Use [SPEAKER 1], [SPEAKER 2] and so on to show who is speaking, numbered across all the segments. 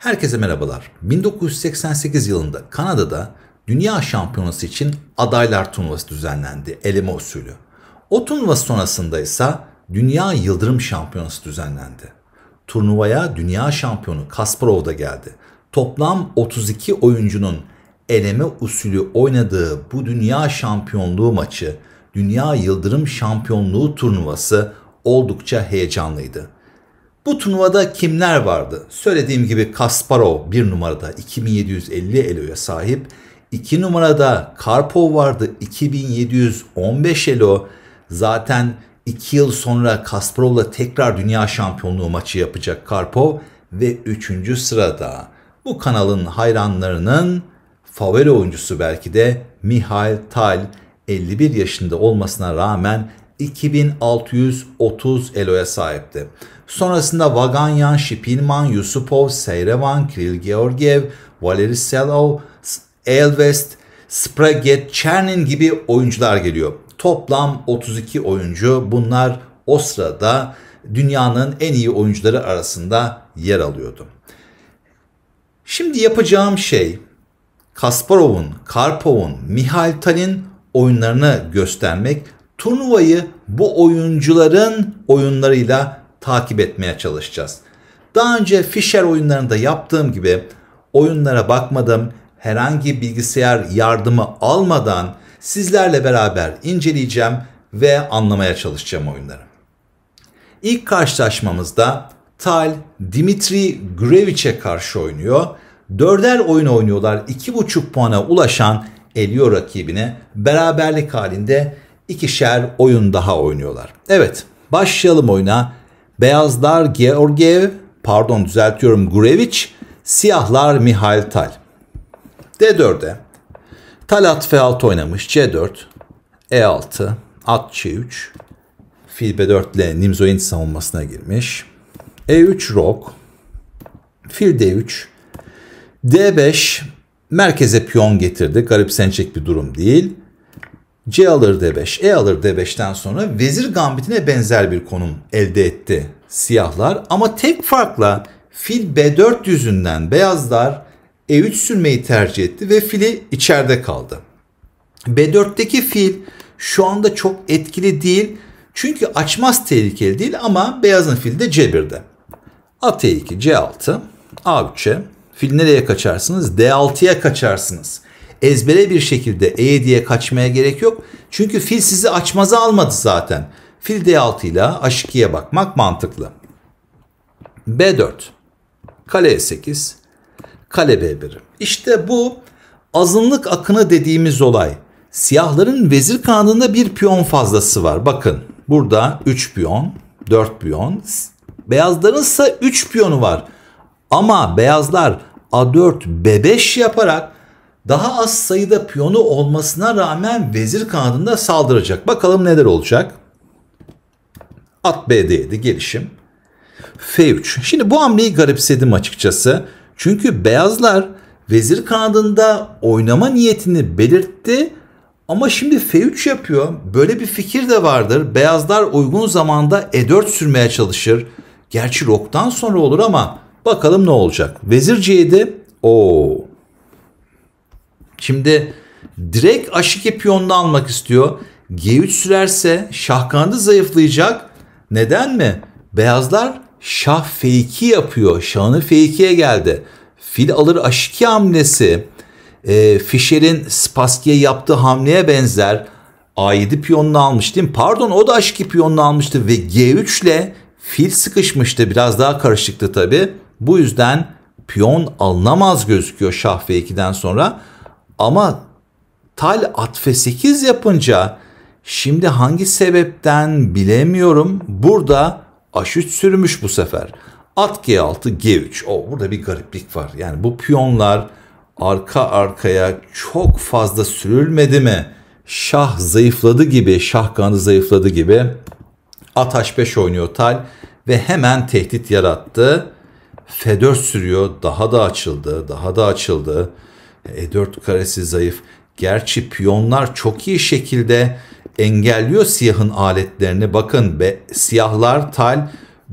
[SPEAKER 1] Herkese merhabalar. 1988 yılında Kanada'da Dünya Şampiyonası için adaylar turnuvası düzenlendi eleme usulü. O turnuva sonrasında ise Dünya Yıldırım Şampiyonası düzenlendi. Turnuvaya Dünya Şampiyonu Kasparov da geldi. Toplam 32 oyuncunun eleme usulü oynadığı bu Dünya Şampiyonluğu maçı, Dünya Yıldırım Şampiyonluğu turnuvası oldukça heyecanlıydı. Bu turnuvada kimler vardı? Söylediğim gibi Kasparov 1 numarada 2750 eloya sahip. 2 numarada Karpov vardı 2715 elo. Zaten 2 yıl sonra Kasparov'la tekrar dünya şampiyonluğu maçı yapacak Karpov. Ve 3. sırada bu kanalın hayranlarının favori oyuncusu belki de Mihail Tal 51 yaşında olmasına rağmen 2630 eloya sahipti. Sonrasında Vaganyan, Şipilman, Yusupov, Seyrevan, Kiril Georgiev, Valeri Selov, Elvest, Sprague, Chernin gibi oyuncular geliyor. Toplam 32 oyuncu. Bunlar o sırada dünyanın en iyi oyuncuları arasında yer alıyordu. Şimdi yapacağım şey Kasparov'un, Karpov'un, Mihail Tal'in oyunlarını göstermek turnuvayı bu oyuncuların oyunlarıyla takip etmeye çalışacağız. Daha önce Fischer oyunlarında yaptığım gibi oyunlara bakmadım, herhangi bilgisayar yardımı almadan sizlerle beraber inceleyeceğim ve anlamaya çalışacağım oyunları. İlk karşılaşmamızda Tal Dimitri Grevic'e karşı oynuyor. Dörder oyun oynuyorlar. 2,5 puana ulaşan eliyor rakibine Beraberlik halinde ikişer oyun daha oynuyorlar. Evet başlayalım oyuna. Beyazlar Georgiev, pardon düzeltiyorum Gurevich, siyahlar Mihail Tal. D4'e Talat F6 oynamış. C4, E6, at C3, fil B4 ile Nimzoin savunmasına girmiş. E3 rok, fil D3, D5 merkeze piyon getirdi. Garip Garipsenecek bir durum değil. C alır D5, E alır D5'ten sonra vezir gambitine benzer bir konum elde etti siyahlar. Ama tek farkla fil B4 yüzünden beyazlar E3 sürmeyi tercih etti ve fili içeride kaldı. B4'teki fil şu anda çok etkili değil. Çünkü açmaz tehlikeli değil ama beyazın fili de C1'de. At E2, C6, A3'e. Fil nereye kaçarsınız? D6'ya kaçarsınız ezbere bir şekilde E diye kaçmaya gerek yok. Çünkü fil sizi açmaza almadı zaten. Fil D6 ile H2'ye bakmak mantıklı. B4, kale E8, kale B1. İşte bu azınlık akını dediğimiz olay. Siyahların vezir kanadında bir piyon fazlası var. Bakın burada 3 piyon, 4 piyon. Beyazların ise 3 piyonu var. Ama beyazlar A4, B5 yaparak daha az sayıda piyonu olmasına rağmen vezir kanadında saldıracak. Bakalım neler olacak. At bd gelişim. F3. Şimdi bu hamleyi garipsedim açıkçası. Çünkü beyazlar vezir kanadında oynama niyetini belirtti. Ama şimdi F3 yapıyor. Böyle bir fikir de vardır. Beyazlar uygun zamanda E4 sürmeye çalışır. Gerçi roktan sonra olur ama bakalım ne olacak. Vezir C7. Oo. Şimdi direkt aşık ipiyonunu almak istiyor. G3 sürerse şahkandı zayıflayacak. Neden mi? Beyazlar şah F2 yapıyor. Şahını F2'ye geldi. Fil alır aşık hamlesi. E, Fischer'in Spassky'e yaptığı hamleye benzer. A7 piyonunu almış değil mi? Pardon o da aşık piyonunu almıştı ve G3 ile fil sıkışmıştı. Biraz daha karışıktı tabi. Bu yüzden piyon alınamaz gözüküyor şah F2'den sonra. Ama tal atfe 8 yapınca şimdi hangi sebepten bilemiyorum. Burada H3 sürmüş bu sefer. At G6, G3. O burada bir gariplik var. Yani bu piyonlar arka arkaya çok fazla sürülmedi mi? Şah zayıfladı gibi, şah kanı zayıfladı gibi at H5 oynuyor Tal ve hemen tehdit yarattı. F4 sürüyor, daha da açıldı, daha da açıldı. E4 karesi zayıf. Gerçi piyonlar çok iyi şekilde engelliyor siyahın aletlerini. Bakın be, siyahlar tal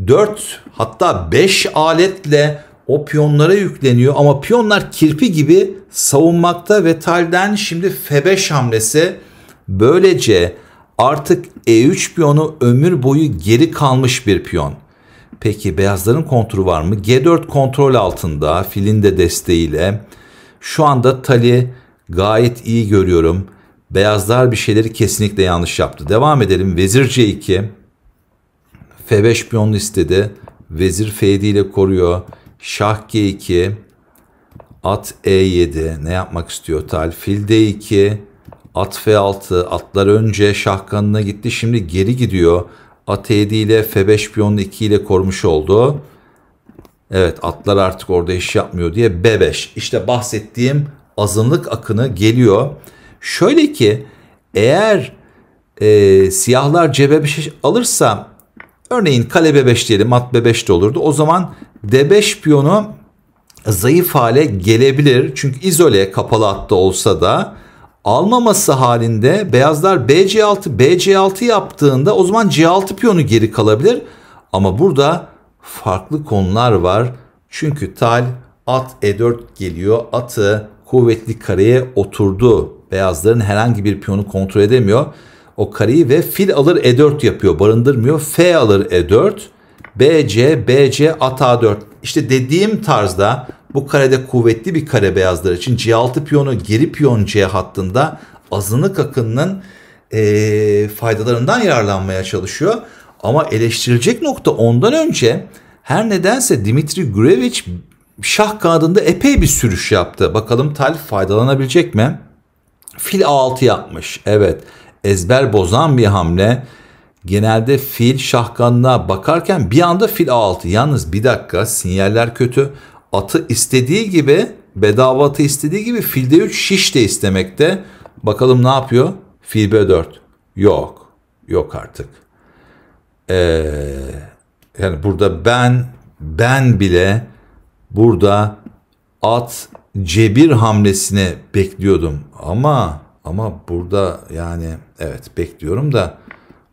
[SPEAKER 1] 4 hatta 5 aletle o piyonlara yükleniyor ama piyonlar kirpi gibi savunmakta ve talden şimdi F5 hamlesi böylece artık E3 piyonu ömür boyu geri kalmış bir piyon. Peki beyazların konturu var mı? G4 kontrol altında filin de desteğiyle şu anda Tali gayet iyi görüyorum. Beyazlar bir şeyleri kesinlikle yanlış yaptı. Devam edelim. Vezir C2. F5 piyon istedi. Vezir F7 ile koruyor. Şah G2. At E7. Ne yapmak istiyor Tal? Fil D2. At F6. Atlar önce şah kanına gitti. Şimdi geri gidiyor. At E7 ile F5 piyon 2 ile korumuş oldu. Evet atlar artık orada iş yapmıyor diye bebeş. İşte bahsettiğim azınlık akını geliyor. Şöyle ki eğer e, siyahlar C5 alırsa örneğin kale B5 diyelim at B5 de olurdu. O zaman D5 piyonu zayıf hale gelebilir. Çünkü izole kapalı atta olsa da almaması halinde beyazlar BC6 BC6 yaptığında o zaman C6 piyonu geri kalabilir. Ama burada farklı konular var. Çünkü tal at e4 geliyor. Atı kuvvetli kareye oturdu. Beyazların herhangi bir piyonu kontrol edemiyor. O kareyi ve fil alır e4 yapıyor. Barındırmıyor. F alır e4. BC, BC, at a4. İşte dediğim tarzda bu karede kuvvetli bir kare beyazlar için C6 piyonu geri piyon C hattında azınlık akınının e, faydalarından yararlanmaya çalışıyor. Ama eleştirilecek nokta ondan önce her nedense Dimitri Gurevich şah kağıdında epey bir sürüş yaptı. Bakalım Talip faydalanabilecek mi? Fil A6 yapmış. Evet ezber bozan bir hamle. Genelde fil şah şahkanına bakarken bir anda fil A6. Yalnız bir dakika sinyaller kötü. Atı istediği gibi bedava atı istediği gibi filde 3 şiş de istemekte. Bakalım ne yapıyor? Fil B4. Yok. Yok artık e, yani burada ben ben bile burada at cebir hamlesini bekliyordum ama ama burada yani evet bekliyorum da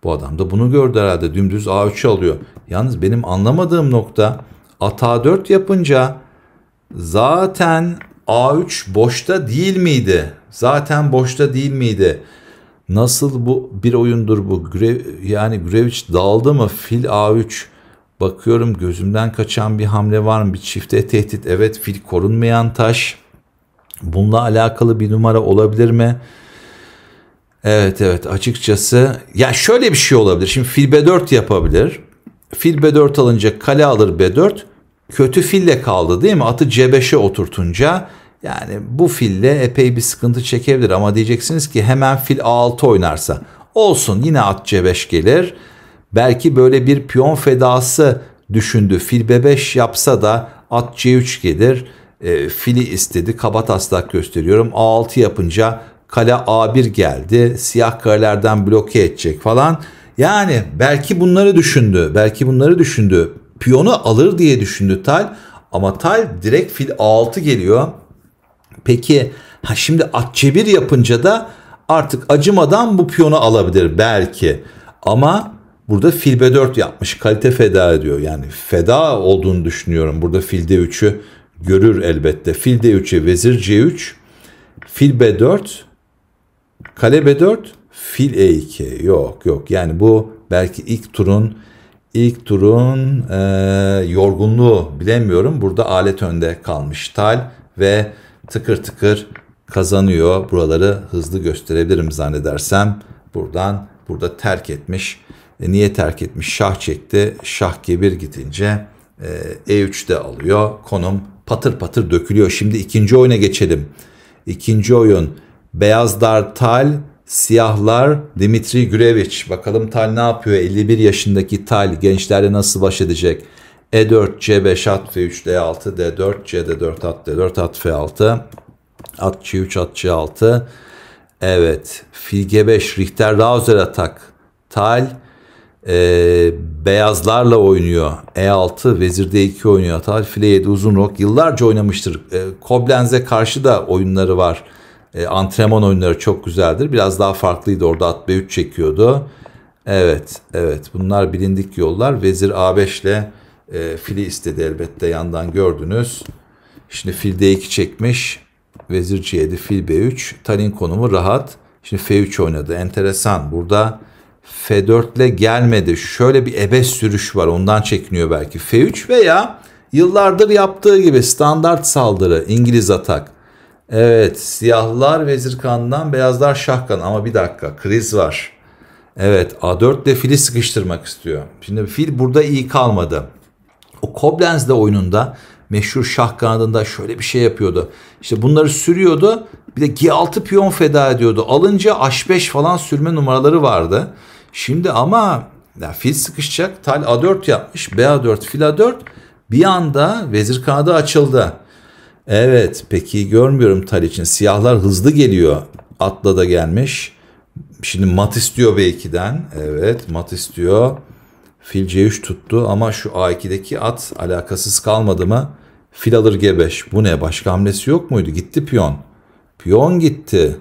[SPEAKER 1] bu adam da bunu gördü herhalde dümdüz A3 alıyor. Yalnız benim anlamadığım nokta at A4 yapınca zaten A3 boşta değil miydi? Zaten boşta değil miydi? Nasıl bu bir oyundur bu? Gürev, yani Gurevich daldı mı? Fil A3 bakıyorum gözümden kaçan bir hamle var mı? Bir çifte tehdit. Evet fil korunmayan taş. Bununla alakalı bir numara olabilir mi? Evet evet açıkçası ya şöyle bir şey olabilir. Şimdi fil B4 yapabilir. Fil B4 alınca kale alır B4. Kötü fille kaldı değil mi? Atı C5'e oturtunca yani bu fille epey bir sıkıntı çekebilir ama diyeceksiniz ki hemen fil A6 oynarsa olsun yine at C5 gelir. Belki böyle bir piyon fedası düşündü. Fil B5 yapsa da at C3 gelir. E, fili istedi. Kaba taslak gösteriyorum. A6 yapınca kale A1 geldi. Siyah karelerden bloke edecek falan. Yani belki bunları düşündü. Belki bunları düşündü. Piyonu alır diye düşündü Tal. Ama Tal direkt fil A6 geliyor. Peki ha şimdi at çevir yapınca da artık acımadan bu piyonu alabilir belki. Ama burada fil B4 yapmış kalite feda ediyor. Yani feda olduğunu düşünüyorum. Burada fil D3'ü görür elbette. Fil D3'e vezir C3, fil B4, kale B4, fil E2. Yok yok yani bu belki ilk turun ilk turun e, yorgunluğu bilemiyorum. Burada alet önde kalmış. Tal ve tıkır tıkır kazanıyor. Buraları hızlı gösterebilirim zannedersem. Buradan burada terk etmiş. E, niye terk etmiş? Şah çekti. Şah G1 gidince e, E3'te alıyor. Konum patır patır dökülüyor. Şimdi ikinci oyuna geçelim. İkinci oyun beyazlar Tal, siyahlar Dimitri Gurevich. Bakalım Tal ne yapıyor? 51 yaşındaki Tal gençlerle nasıl baş edecek? E4, C5 at F3, D6, D4, c d 4 at D4 at F6. At C3 at C6. Evet. Fil G5 Richter Rauser atak. Tal e, beyazlarla oynuyor. E6 vezir D2 oynuyor. Tal file 7 uzun rok yıllarca oynamıştır. E, Koblenz'e karşı da oyunları var. E, antrenman oyunları çok güzeldir. Biraz daha farklıydı. Orada at B3 çekiyordu. Evet, evet. Bunlar bilindik yollar. Vezir A5 ile e, fili istedi elbette yandan gördünüz. Şimdi fil d2 çekmiş. Vezir c7, fil b3. Talin konumu rahat. Şimdi f3 oynadı. Enteresan. Burada f 4 ile gelmedi. Şöyle bir ebes sürüş var. Ondan çekiniyor belki. f3 veya yıllardır yaptığı gibi standart saldırı. İngiliz atak. Evet siyahlar vezir kanından beyazlar şah kan ama bir dakika kriz var. Evet A4 ile fili sıkıştırmak istiyor. Şimdi fil burada iyi kalmadı. O Koblenz de oyununda meşhur şah kanadında şöyle bir şey yapıyordu. İşte bunları sürüyordu. Bir de G6 piyon feda ediyordu. Alınca H5 falan sürme numaraları vardı. Şimdi ama ya fil sıkışacak. Tal A4 yapmış. BA4, fil A4. Bir anda vezir kanadı açıldı. Evet peki görmüyorum tal için. Siyahlar hızlı geliyor. Atla da gelmiş. Şimdi mat istiyor B2'den. Evet mat istiyor. Fil C3 tuttu ama şu A2'deki at alakasız kalmadı mı? Fil alır G5. Bu ne? Başka hamlesi yok muydu? Gitti piyon. Piyon gitti.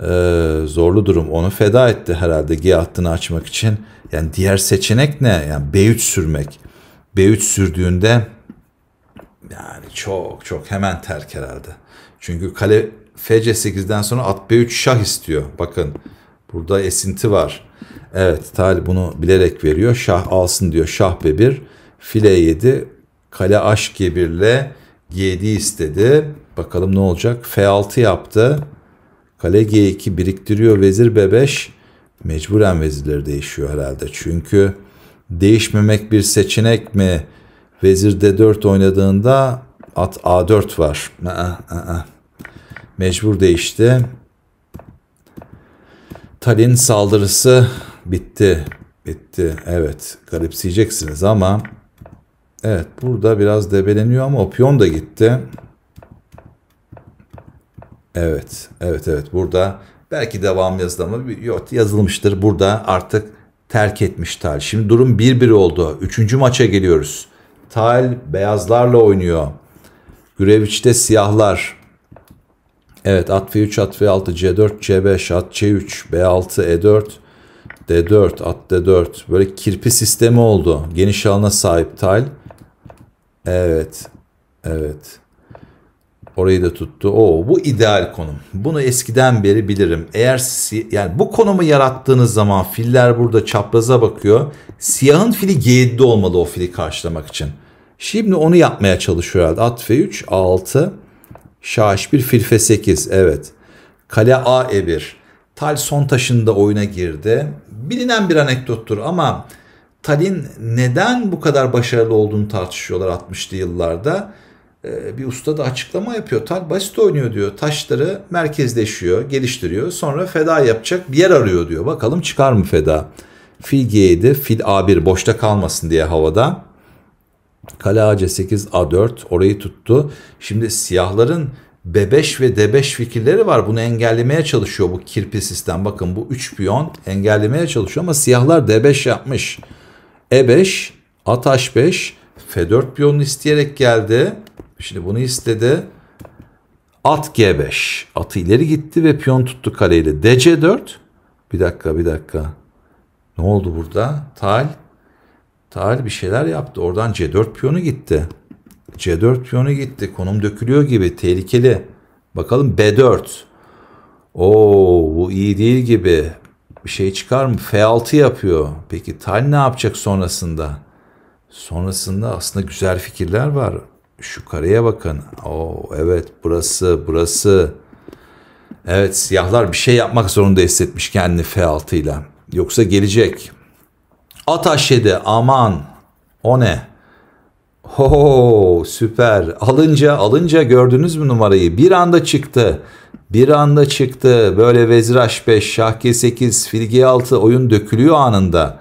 [SPEAKER 1] Ee, zorlu durum. Onu feda etti herhalde G hattını açmak için. Yani diğer seçenek ne? Yani B3 sürmek. B3 sürdüğünde yani çok çok hemen terk herhalde. Çünkü kale FC8'den sonra at B3 şah istiyor. Bakın burada esinti var. Evet Talip bunu bilerek veriyor. Şah alsın diyor. Şah B1, file 7, kale aş 1le G7 istedi. Bakalım ne olacak? F6 yaptı. Kale G2 biriktiriyor. Vezir B5 mecburen vezirleri değişiyor herhalde. Çünkü değişmemek bir seçenek mi? Vezir D4 oynadığında at A4 var. Aa, aa. Mecbur değişti. Talin saldırısı bitti. Bitti. Evet. Garipseyeceksiniz ama evet burada biraz debeleniyor ama o piyon da gitti. Evet. Evet evet. Burada belki devam yazdı ama yok yazılmıştır. Burada artık terk etmiş Tal. Şimdi durum 1-1 oldu. Üçüncü maça geliyoruz. Tal beyazlarla oynuyor. Güreviç'te siyahlar. Evet at F3, at F6, C4, C5, at C3, B6, E4, D4, at D4. Böyle kirpi sistemi oldu. Geniş alana sahip tal. Evet. Evet. Orayı da tuttu. Oo, bu ideal konum. Bunu eskiden beri bilirim. Eğer si yani bu konumu yarattığınız zaman filler burada çapraza bakıyor. Siyahın fili G7'de olmalı o fili karşılamak için. Şimdi onu yapmaya çalışıyor herhalde. At F3, A6, Şaş bir filfe f8 evet. Kale a e1. Tal son taşında oyuna girdi. Bilinen bir anekdottur ama Tal'in neden bu kadar başarılı olduğunu tartışıyorlar 60'lı yıllarda. Ee, bir usta da açıklama yapıyor. Tal basit oynuyor diyor. Taşları merkezleşiyor, geliştiriyor. Sonra feda yapacak bir yer arıyor diyor. Bakalım çıkar mı feda? Fil G7, fil A1 boşta kalmasın diye havada. Kale a 8 A4 orayı tuttu. Şimdi siyahların bebeş ve debeş fikirleri var. Bunu engellemeye çalışıyor bu kirpi sistem. Bakın bu 3 piyon engellemeye çalışıyor ama siyahlar D5 yapmış. E5, Ataş 5, F4 piyonunu isteyerek geldi. Şimdi bunu istedi. At G5. Atı ileri gitti ve piyon tuttu kaleyle. DC4. Bir dakika bir dakika. Ne oldu burada? Tal Tahir bir şeyler yaptı. Oradan C4 piyonu gitti. C4 piyonu gitti. Konum dökülüyor gibi. Tehlikeli. Bakalım B4. Oo bu iyi değil gibi. Bir şey çıkar mı? F6 yapıyor. Peki Tal ne yapacak sonrasında? Sonrasında aslında güzel fikirler var. Şu kareye bakın. Oo evet burası burası. Evet siyahlar bir şey yapmak zorunda hissetmiş kendini F6 ile. Yoksa gelecek. Ataşede aman o ne? Ho süper alınca alınca gördünüz mü numarayı bir anda çıktı. Bir anda çıktı böyle vezir h5 şah g8 fil g6 oyun dökülüyor anında.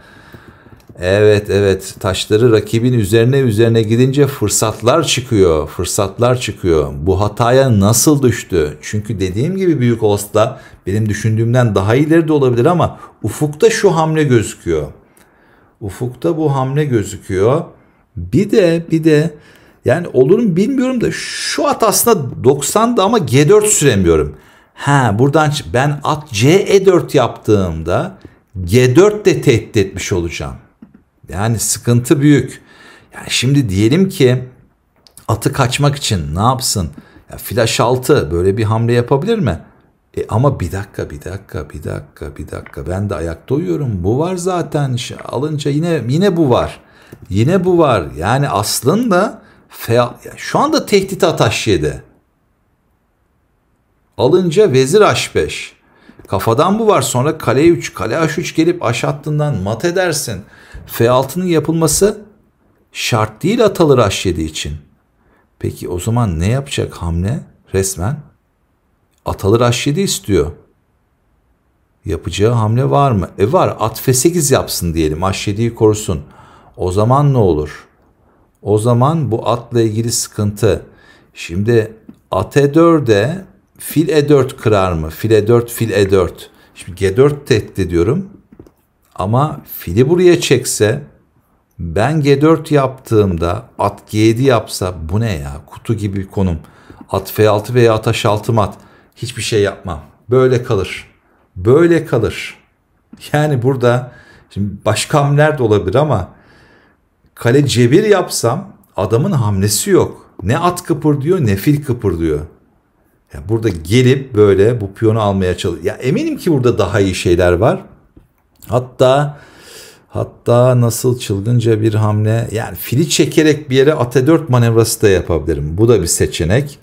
[SPEAKER 1] Evet evet taşları rakibin üzerine üzerine gidince fırsatlar çıkıyor. Fırsatlar çıkıyor. Bu hataya nasıl düştü? Çünkü dediğim gibi büyük olsa benim düşündüğümden daha ileri de olabilir ama ufukta şu hamle gözüküyor. Ufukta bu hamle gözüküyor. Bir de bir de yani olur mu bilmiyorum da şu at aslında 90'da ama G4 süremiyorum. Ha buradan ben at C 4 e yaptığımda G4 de tehdit etmiş olacağım. Yani sıkıntı büyük. Yani şimdi diyelim ki atı kaçmak için ne yapsın? Ya flash 6 böyle bir hamle yapabilir mi? E ama bir dakika, bir dakika, bir dakika, bir dakika. Ben de ayakta uyuyorum. Bu var zaten. Alınca yine yine bu var. Yine bu var. Yani aslında feal, şu anda tehdit ataş 7. Alınca vezir h5. Kafadan bu var. Sonra kale 3, kale h3 gelip aş hattından mat edersin. F6'nın yapılması şart değil atılır h7 için. Peki o zaman ne yapacak hamle? Resmen Atalı Raşid'i istiyor. Yapacağı hamle var mı? E var. At F8 yapsın diyelim. h korusun. O zaman ne olur? O zaman bu atla ilgili sıkıntı. Şimdi at E4'e fil E4 kırar mı? Fil E4, fil E4. Şimdi G4 tehdit ediyorum. Ama fili buraya çekse ben G4 yaptığımda at G7 yapsa bu ne ya? Kutu gibi bir konum. At F6 veya at H6 mat hiçbir şey yapmam. Böyle kalır. Böyle kalır. Yani burada şimdi başka hamleler de olabilir ama kale cebir yapsam adamın hamlesi yok. Ne at kıpır diyor ne fil kıpır diyor. Yani burada gelip böyle bu piyonu almaya çalışıyor. Ya eminim ki burada daha iyi şeyler var. Hatta hatta nasıl çılgınca bir hamle yani fili çekerek bir yere at 4 manevrası da yapabilirim. Bu da bir seçenek.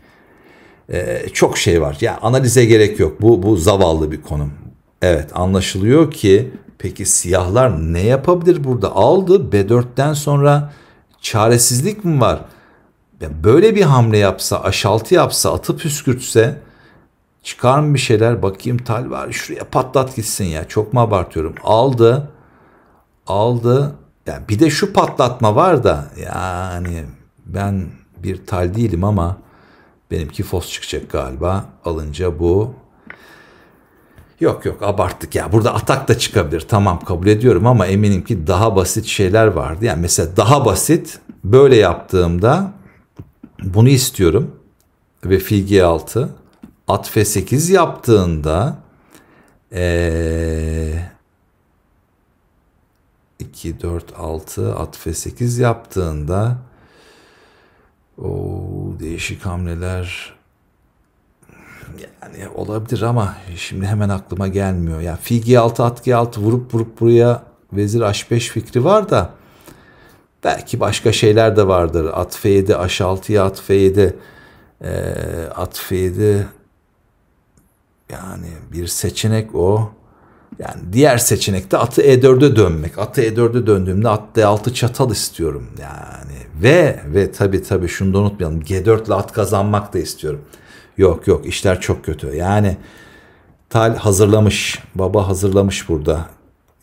[SPEAKER 1] Ee, çok şey var. Yani analize gerek yok. Bu, bu zavallı bir konum. Evet anlaşılıyor ki peki siyahlar ne yapabilir burada? Aldı B4'ten sonra çaresizlik mi var? Yani böyle bir hamle yapsa, aşaltı yapsa, atı püskürtse çıkar mı bir şeyler? Bakayım tal var şuraya patlat gitsin ya. Çok mu abartıyorum? Aldı. Aldı. Yani bir de şu patlatma var da yani ben bir tal değilim ama Benimki fos çıkacak galiba. Alınca bu. Yok yok abarttık ya. Burada atak da çıkabilir. Tamam kabul ediyorum ama eminim ki daha basit şeyler vardı. Yani mesela daha basit böyle yaptığımda bunu istiyorum. Ve fil G6. At F8 yaptığında ee, 2, 4, 6 at F8 yaptığında o değişik hamleler yani olabilir ama şimdi hemen aklıma gelmiyor. Ya yani fil G6 at G6 vurup vurup buraya vezir H5 fikri var da belki başka şeyler de vardır. At F7 H6'ya at F7 e, ee, at F7 yani bir seçenek o. Yani diğer seçenek de atı E4'e dönmek. Atı E4'e döndüğümde at D6 çatal istiyorum. Yani ve ve tabi tabi şunu da unutmayalım. G4 ile at kazanmak da istiyorum. Yok yok işler çok kötü. Yani Tal hazırlamış. Baba hazırlamış burada.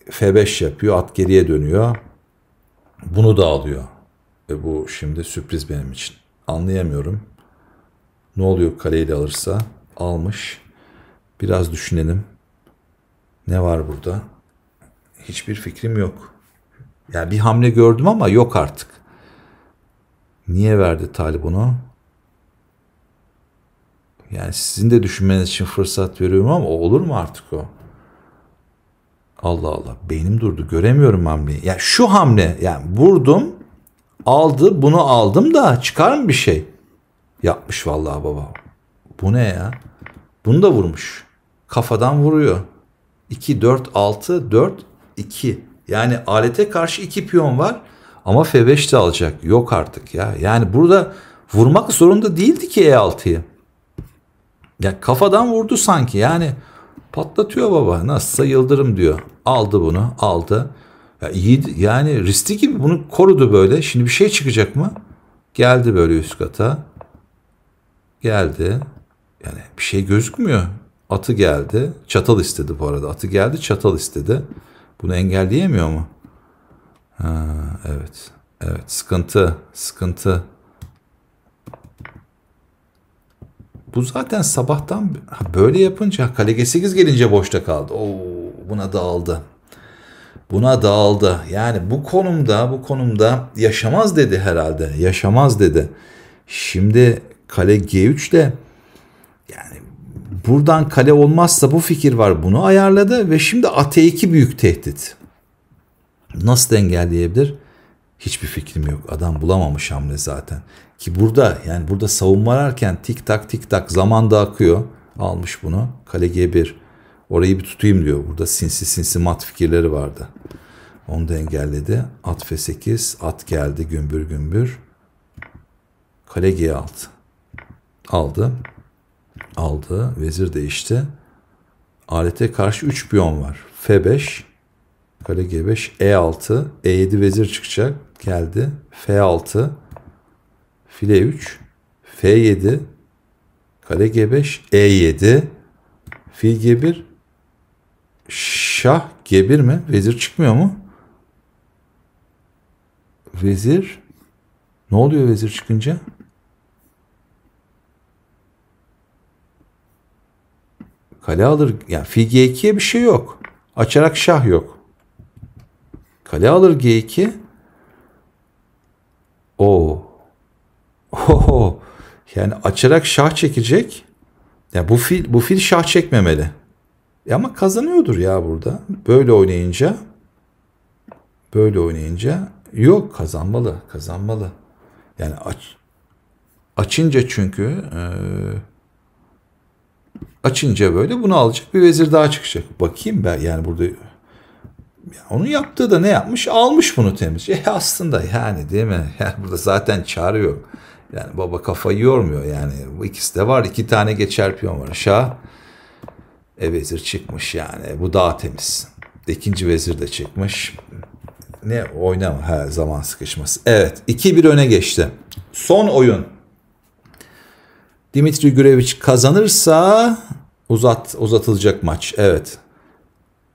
[SPEAKER 1] F5 yapıyor. At geriye dönüyor. Bunu da alıyor. Ve bu şimdi sürpriz benim için. Anlayamıyorum. Ne oluyor kaleyle alırsa? Almış. Biraz düşünelim. Ne var burada? Hiçbir fikrim yok. Yani bir hamle gördüm ama yok artık. Niye verdi Talip onu? Yani sizin de düşünmeniz için fırsat veriyorum ama olur mu artık o? Allah Allah beynim durdu göremiyorum hamleyi. Yani şu hamle yani vurdum aldı bunu aldım da çıkar mı bir şey? Yapmış vallahi baba. Bu ne ya? Bunu da vurmuş. Kafadan vuruyor. 2, 4, 6, 4, 2. Yani alete karşı 2 piyon var ama F5 de alacak. Yok artık ya. Yani burada vurmak zorunda değildi ki E6'yı. Ya kafadan vurdu sanki yani patlatıyor baba nasılsa yıldırım diyor. Aldı bunu aldı. Ya iyi, yani riskli gibi bunu korudu böyle. Şimdi bir şey çıkacak mı? Geldi böyle üst kata. Geldi. Yani bir şey gözükmüyor. Atı geldi. Çatal istedi bu arada. Atı geldi çatal istedi. Bunu engelleyemiyor mu? Ha, evet. Evet sıkıntı. Sıkıntı. Bu zaten sabahtan böyle yapınca kale G8 gelince boşta kaldı. Oo, buna dağıldı. Buna dağıldı. Yani bu konumda bu konumda yaşamaz dedi herhalde. Yaşamaz dedi. Şimdi kale G3 de buradan kale olmazsa bu fikir var bunu ayarladı ve şimdi Ate2 büyük tehdit. Nasıl engelleyebilir? Hiçbir fikrim yok. Adam bulamamış hamle zaten. Ki burada yani burada savunma ararken tik tak tik tak zaman da akıyor. Almış bunu. Kale G1. Orayı bir tutayım diyor. Burada sinsi sinsi mat fikirleri vardı. Onu da engelledi. At F8. At geldi gümbür gümbür. Kale G6. Aldı aldı. Vezir değişti. Alete karşı 3 piyon var. F5, kale G5, E6, E7 vezir çıkacak. Geldi. F6, file 3, F7, kale G5, E7, fil G1, şah G1 mi? Vezir çıkmıyor mu? Vezir ne oluyor vezir çıkınca? Kale alır. Yani fil G2'ye bir şey yok. Açarak şah yok. Kale alır G2. Oo. Oho. Yani açarak şah çekecek. Ya yani bu fil bu fil şah çekmemeli. E ama kazanıyordur ya burada. Böyle oynayınca böyle oynayınca yok kazanmalı, kazanmalı. Yani aç açınca çünkü e, açınca böyle bunu alacak bir vezir daha çıkacak. Bakayım ben yani burada ya onun yaptığı da ne yapmış? Almış bunu temiz. E aslında yani değil mi? Yani burada zaten çare yok. Yani baba kafayı yormuyor yani. Bu ikisi de var. iki tane geçer piyon var aşağı. E vezir çıkmış yani. Bu daha temiz. İkinci vezir de çıkmış. Ne oynama Her zaman sıkışması. Evet 2-1 öne geçti. Son oyun. Dimitri Gurevich kazanırsa uzat uzatılacak maç. Evet.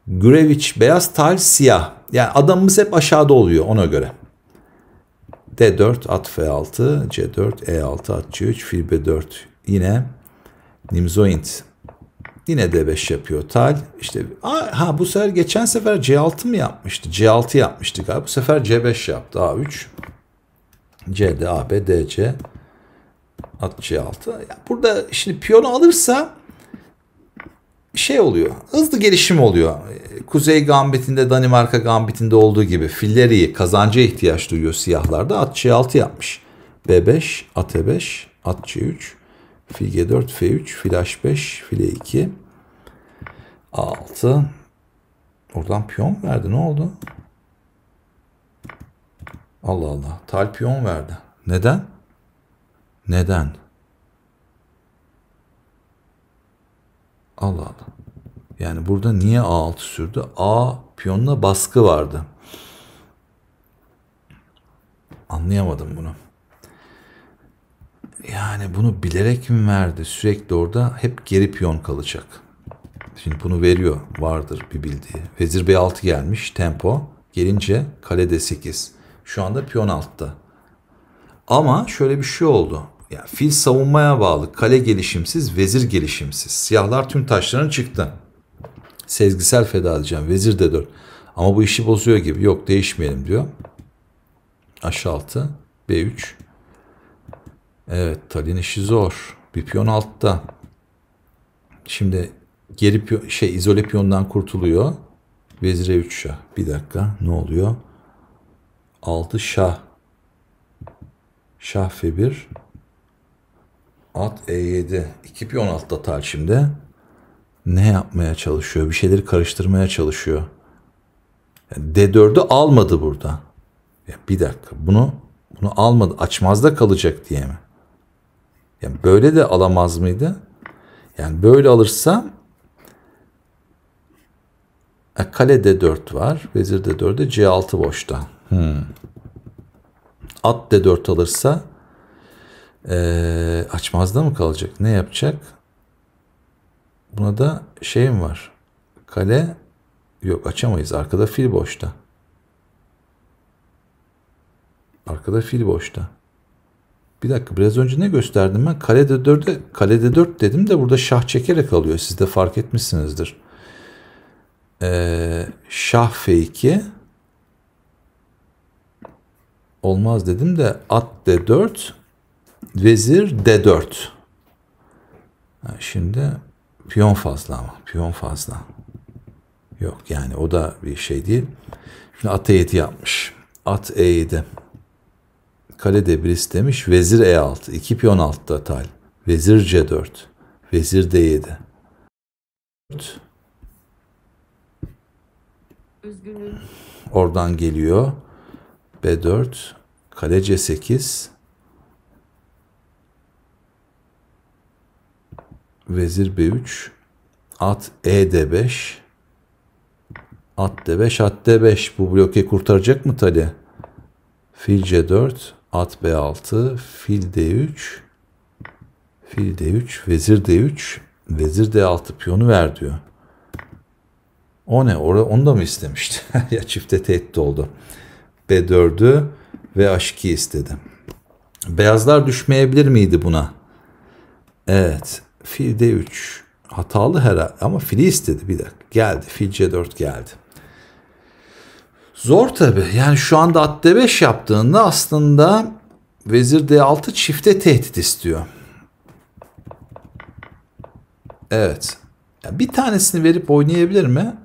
[SPEAKER 1] Gurevich beyaz, Tal siyah. Yani adamımız hep aşağıda oluyor ona göre. D4 at F6, C4 E6 at C3, fil B4. Yine Nimzoint. Yine D5 yapıyor Tal. İşte ha bu sefer geçen sefer C6 mı yapmıştı? C6 yapmıştı galiba. Bu sefer C5 yaptı. A3. CD, AB, DC. At C6. Şey burada şimdi piyonu alırsa şey oluyor. Hızlı gelişim oluyor. Ee, Kuzey Gambit'inde Danimarka Gambit'inde olduğu gibi filleri kazanca ihtiyaç duyuyor siyahlarda. At C6 şey yapmış. B5, at E5, at C3, fil G4, F3, fil H5, fil E2, e A6. Oradan piyon verdi. Ne oldu? Allah Allah. Tal piyon verdi. Neden? Neden? Allah Allah. Yani burada niye A6 sürdü? A piyonuna baskı vardı. Anlayamadım bunu. Yani bunu bilerek mi verdi? Sürekli orada hep geri piyon kalacak. Şimdi bunu veriyor. Vardır bir bildiği. Vezir B6 gelmiş. Tempo. Gelince kale D8. Şu anda piyon altta. Ama şöyle bir şey oldu. Yani fil savunmaya bağlı, kale gelişimsiz, vezir gelişimsiz. Siyahlar tüm taşların çıktı. Sezgisel feda edeceğim, vezir de dört. Ama bu işi bozuyor gibi. Yok değişmeyelim diyor. H6, B3. Evet, Talin işi zor. Bir piyon altta. Şimdi geri piyon, şey izole piyondan kurtuluyor. Vezire 3 şah. Bir dakika ne oluyor? 6 şah. Şah F1. At E7. 2 piyon altta tal şimdi. Ne yapmaya çalışıyor? Bir şeyleri karıştırmaya çalışıyor. D4'ü almadı burada. Ya bir dakika bunu bunu almadı. Açmazda kalacak diye mi? Yani böyle de alamaz mıydı? Yani böyle alırsa e, kale D4 var. Vezir D4'de C6 boşta. Hmm. At D4 alırsa ee, açmazda mı kalacak? Ne yapacak? Buna da şey mi var. Kale yok açamayız. Arkada fil boşta. Arkada fil boşta. Bir dakika biraz önce ne gösterdim ben? Kalede 4'e kalede 4 dedim de burada şah çekerek alıyor. Siz de fark etmişsinizdir. Ee, şah f2 olmaz dedim de at d4 vezir D4. şimdi piyon fazla ama piyon fazla. Yok yani o da bir şey değil. Şimdi at E7 yapmış. At E7. Kale D1 istemiş. Vezir E6. İki piyon altta tal. Vezir C4. Vezir D7. Üzgünüm. Oradan geliyor. B4. Kale C8. Vezir B3. At E D5. At D5, at D5. Bu bloke kurtaracak mı Tali? Fil C4, at B6, fil D3. Fil D3, vezir D3. Vezir D6 piyonu ver diyor. O ne? Or onu da mı istemişti? ya çifte tehdit oldu. B4'ü ve H2 istedi. Beyazlar düşmeyebilir miydi buna? Evet. Fil D3 hatalı herhalde ama fili istedi bir dakika. Geldi fil C4 geldi. Zor tabi. Yani şu anda at D5 yaptığında aslında vezir D6 çifte tehdit istiyor. Evet. Yani bir tanesini verip oynayabilir mi?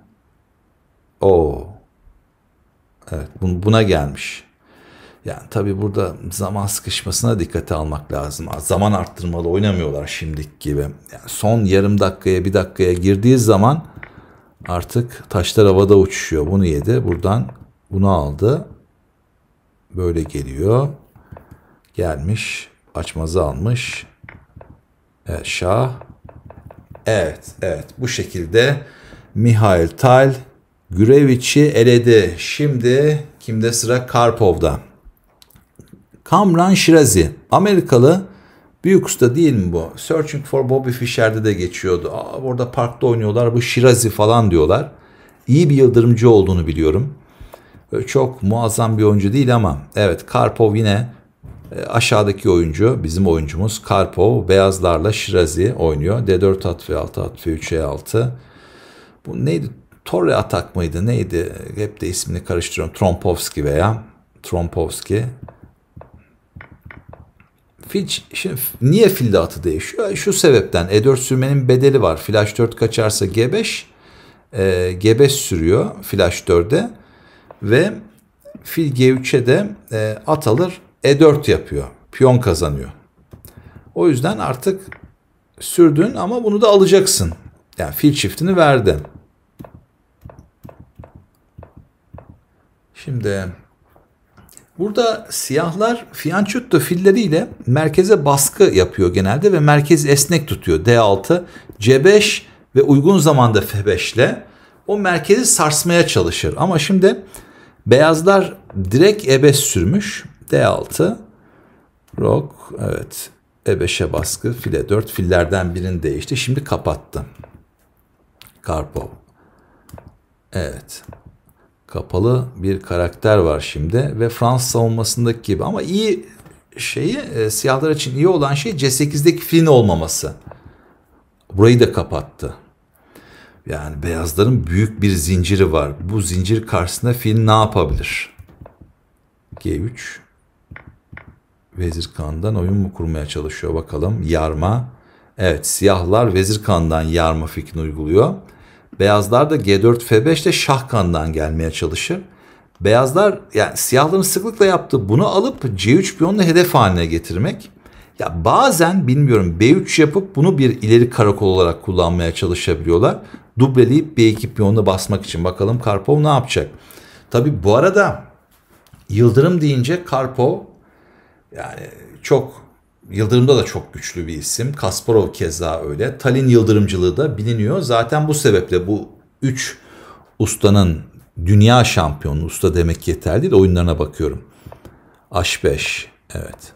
[SPEAKER 1] Oo. Evet buna gelmiş. Yani tabii burada zaman sıkışmasına dikkate almak lazım. Zaman arttırmalı oynamıyorlar şimdiki gibi. Yani son yarım dakikaya bir dakikaya girdiği zaman artık taşlar havada uçuşuyor. Bunu yedi. Buradan bunu aldı. Böyle geliyor. Gelmiş. Açmazı almış. Evet, şah. Evet, evet. Bu şekilde Mihail Tal Gürevic'i eledi. Şimdi kimde sıra? Karpov'da. Kamran Shirazi, Amerikalı büyük usta değil mi bu? Searching for Bobby Fischer'de de geçiyordu. Aa, orada parkta oynuyorlar. Bu Shirazi falan diyorlar. İyi bir yıldırımcı olduğunu biliyorum. Ee, çok muazzam bir oyuncu değil ama evet Karpov yine e, aşağıdaki oyuncu bizim oyuncumuz Karpov beyazlarla Shirazi oynuyor. D4 at F6 at F3 E6. Bu neydi? Torre atak mıydı? Neydi? Hep de ismini karıştırıyorum. Trompovski veya Trompovski. Fil, şimdi niye filde atı değişiyor? E, şu sebepten E4 sürmenin bedeli var. Flash 4 kaçarsa G5 e, G5 sürüyor Flash 4'e ve fil G3'e de e, at alır E4 yapıyor. Piyon kazanıyor. O yüzden artık sürdün ama bunu da alacaksın. Yani fil çiftini verdin. Şimdi Burada siyahlar fiyançutto filleriyle merkeze baskı yapıyor genelde ve merkez esnek tutuyor. D6, C5 ve uygun zamanda F5 ile o merkezi sarsmaya çalışır. Ama şimdi beyazlar direkt E5 sürmüş. D6, Rok, evet E5'e baskı, file 4 fillerden birini değişti. Şimdi kapattı. Karpov. Evet kapalı bir karakter var şimdi ve Fransız savunmasındaki gibi ama iyi şeyi e, siyahlar için iyi olan şey C8'deki filin olmaması. Burayı da kapattı. Yani beyazların büyük bir zinciri var. Bu zincir karşısında fil ne yapabilir? G3 Vezir Kağan'dan oyun mu kurmaya çalışıyor bakalım. Yarma. Evet siyahlar Vezir Kağan'dan yarma fikrini uyguluyor. Beyazlar da G4 F5'te şah kandan gelmeye çalışır. Beyazlar yani siyahların sıklıkla yaptığı bunu alıp C3 piyonla hedef haline getirmek. Ya bazen bilmiyorum B3 yapıp bunu bir ileri karakol olarak kullanmaya çalışabiliyorlar. Dubleleyip B2 piyonuna basmak için bakalım Karpov ne yapacak? Tabi bu arada Yıldırım deyince Karpov yani çok Yıldırım'da da çok güçlü bir isim. Kasparov keza öyle. Talin Yıldırımcılığı da biliniyor. Zaten bu sebeple bu üç ustanın dünya şampiyonu usta demek yeterli değil. Oyunlarına bakıyorum. H5. Evet.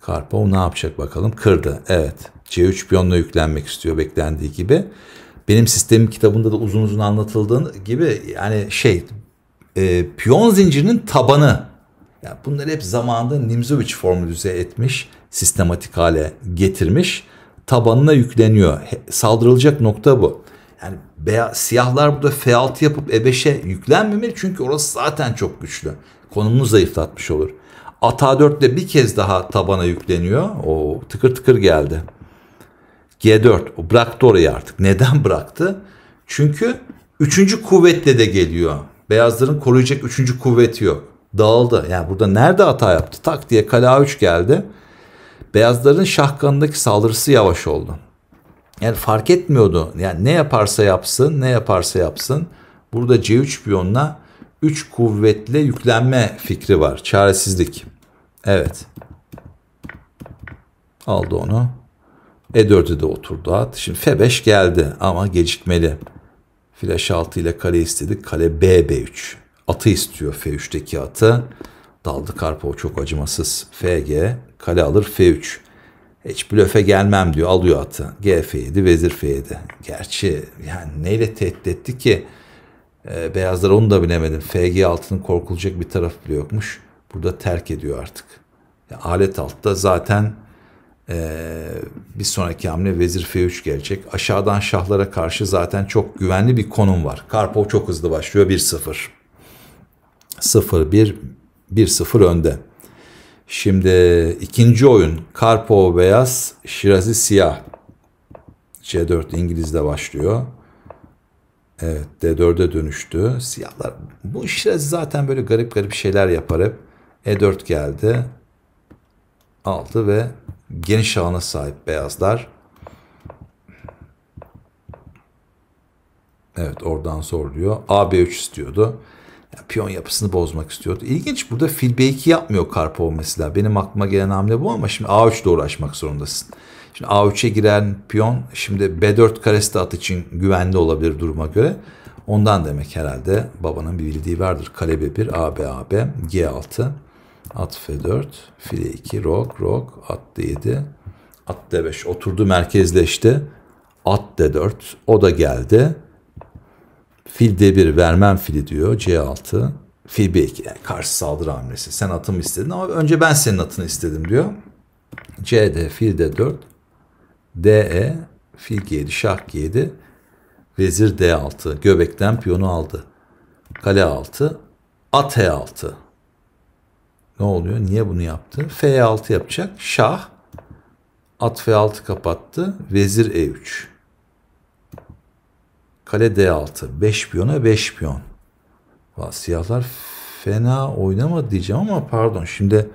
[SPEAKER 1] Karpov ne yapacak bakalım? Kırdı. Evet. C3 piyonla yüklenmek istiyor beklendiği gibi. Benim sistemim kitabında da uzun uzun anlatıldığın gibi yani şey e, piyon zincirinin tabanı yani bunları hep zamanında Nimzowitz formülize etmiş, sistematik hale getirmiş, tabanına yükleniyor. Saldırılacak nokta bu. Yani beyaz, siyahlar burada F6 yapıp E5'e yüklenmemeli çünkü orası zaten çok güçlü. Konumunu zayıflatmış olur. At A4 de bir kez daha tabana yükleniyor. O tıkır tıkır geldi. G4 o bıraktı orayı artık. Neden bıraktı? Çünkü üçüncü kuvvetle de geliyor. Beyazların koruyacak üçüncü kuvveti yok dağıldı. Yani burada nerede hata yaptı? Tak diye kale A3 geldi. Beyazların şahkanındaki saldırısı yavaş oldu. Yani fark etmiyordu. Yani ne yaparsa yapsın, ne yaparsa yapsın. Burada C3 piyonla 3 kuvvetle yüklenme fikri var. Çaresizlik. Evet. Aldı onu. E4'e de oturdu at. Şimdi F5 geldi ama gecikmeli. Flash 6 ile kale istedik. Kale bb 3 atı istiyor F3'teki atı. Daldı Karpov çok acımasız. FG kale alır F3. Hiç blöfe gelmem diyor. Alıyor atı. G F7 vezir F7. Gerçi yani neyle tehdit etti ki? E, beyazlar onu da bilemedim. FG altının korkulacak bir taraf bile yokmuş. Burada terk ediyor artık. Yani alet altta zaten e, bir sonraki hamle vezir F3 gelecek. Aşağıdan şahlara karşı zaten çok güvenli bir konum var. Karpov çok hızlı başlıyor 1-0. 0-1, 1-0 önde. Şimdi ikinci oyun Karpo beyaz, Şirazi siyah. C4 İngiliz'de başlıyor. Evet D4'e dönüştü. Siyahlar bu Şirazi zaten böyle garip garip şeyler yapar hep. E4 geldi. Aldı ve geniş alana sahip beyazlar. Evet oradan soruluyor. AB3 istiyordu piyon yapısını bozmak istiyordu. İlginç burada fil b2 yapmıyor Karpov mesela. Benim aklıma gelen hamle bu ama şimdi a3 ile uğraşmak zorundasın. Şimdi a3'e giren piyon şimdi b4 karesi de at için güvenli olabilir duruma göre. Ondan demek herhalde babanın bir bildiği vardır. Kale b1, a A-B-A-B, g6, at f4, fil e2, rok rok, at d7, at d5 oturdu merkezleşti. At d4 o da geldi. Fil D1 vermem fili diyor C6. Fil B2 yani karşı saldırı hamlesi. Sen atımı istedin ama önce ben senin atını istedim diyor. CD fil D4 DE fil G7 şah G7 vezir D6 göbekten piyonu aldı. Kale 6 at e 6 ne oluyor? Niye bunu yaptı? F6 yapacak. Şah at F6 kapattı. Vezir E3. Kale D6. 5 piyona 5 piyon. Valla siyahlar fena oynamadı diyeceğim ama pardon. Şimdi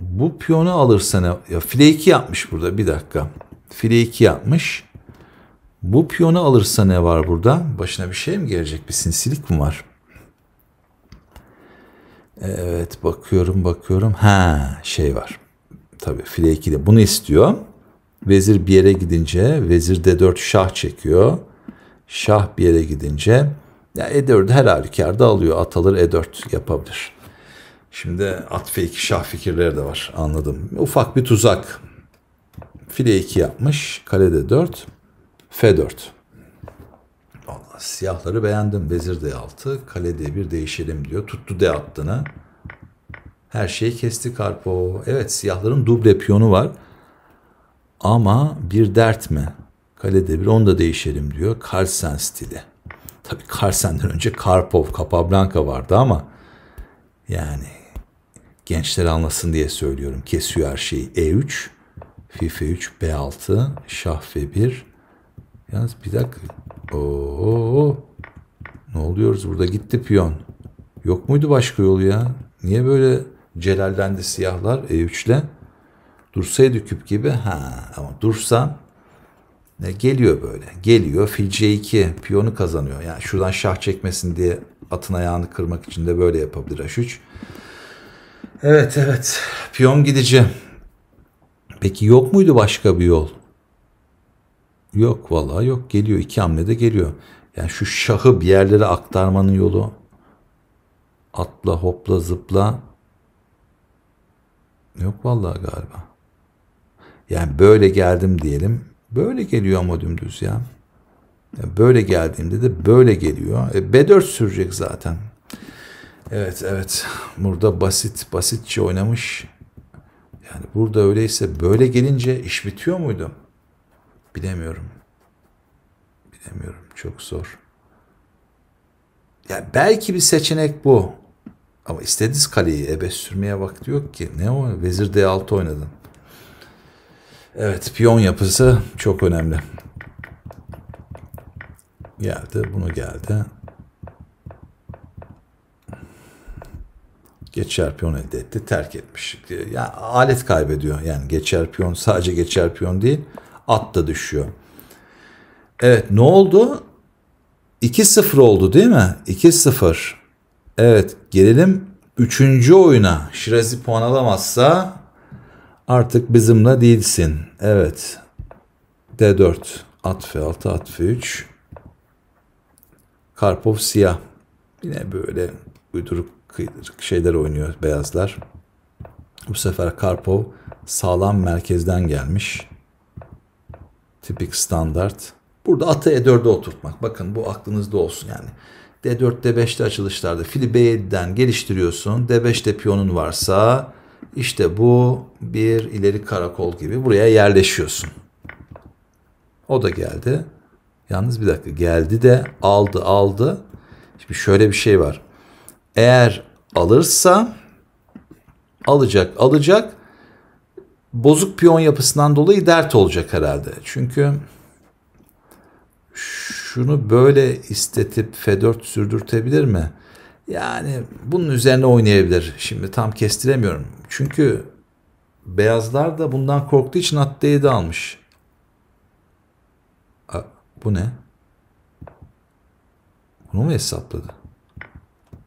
[SPEAKER 1] bu piyonu alırsa ne? Ya file 2 yapmış burada. Bir dakika. File 2 yapmış. Bu piyonu alırsa ne var burada? Başına bir şey mi gelecek? Bir sinsilik mi var? Evet bakıyorum bakıyorum. Ha şey var. Tabii file 2 de bunu istiyor. Vezir bir yere gidince vezir D4 şah çekiyor. Şah bir yere gidince ya E4'ü her halükarda alıyor. At alır E4 yapabilir. Şimdi at F2 şah fikirleri de var anladım. Ufak bir tuzak. File 2 yapmış. Kale d 4. F4. Vallahi siyahları beğendim. Vezir D6. Kale D1 değişelim diyor. Tuttu D hattını. Her şeyi kesti Karpo. Evet siyahların duble piyonu var. Ama bir dert mi? Kalede bir onu da değişelim diyor. Carlsen stili. Tabii Carlsen'den önce Karpov, Capablanca vardı ama yani gençler anlasın diye söylüyorum. Kesiyor her şeyi. E3, FIFA 3, B6, Şah F1. Yalnız bir dakika. Oo, ne oluyoruz burada? Gitti piyon. Yok muydu başka yolu ya? Niye böyle celallendi siyahlar E3 ile? Dursaydı küp gibi ha ama dursa e, geliyor böyle. Geliyor fil c2 piyonu kazanıyor. Yani şuradan şah çekmesin diye atın ayağını kırmak için de böyle yapabilir h3. Evet evet piyon gidici. Peki yok muydu başka bir yol? Yok vallahi yok geliyor iki hamlede geliyor. Yani şu şahı bir yerlere aktarmanın yolu atla hopla zıpla yok vallahi galiba. Yani böyle geldim diyelim. Böyle geliyor ama dümdüz ya. Böyle geldiğimde de böyle geliyor. E, B4 sürecek zaten. Evet evet. Burada basit basitçe oynamış. Yani burada öyleyse böyle gelince iş bitiyor muydu? Bilemiyorum. Bilemiyorum. Çok zor. Ya belki bir seçenek bu. Ama istediz kaleyi ebe sürmeye vakti yok ki. Ne o? Vezir D6 oynadın. Evet piyon yapısı çok önemli. Geldi bunu geldi. geçer piyon elde etti terk etmiş. Yani alet kaybediyor yani geçer piyon sadece geçer piyon değil at da düşüyor. Evet ne oldu? 2-0 oldu değil mi? 2-0. Evet gelelim 3. oyuna. Şirazi puan alamazsa Artık bizimle değilsin. Evet. D4. At F6, at F3. Karpov siyah. Yine böyle uyduruk kıydırık şeyler oynuyor beyazlar. Bu sefer Karpov sağlam merkezden gelmiş. Tipik standart. Burada atı E4'e oturtmak. Bakın bu aklınızda olsun yani. D4, D5'te açılışlarda fili B7'den geliştiriyorsun. D5'te piyonun varsa işte bu bir ileri karakol gibi buraya yerleşiyorsun. O da geldi. Yalnız bir dakika geldi de aldı aldı. Şimdi şöyle bir şey var. Eğer alırsa alacak alacak bozuk piyon yapısından dolayı dert olacak herhalde. Çünkü şunu böyle istetip F4 sürdürtebilir mi? Yani bunun üzerine oynayabilir. Şimdi tam kestiremiyorum. Çünkü beyazlar da bundan korktuğu için at de almış. A, bu ne? Bunu mu hesapladı?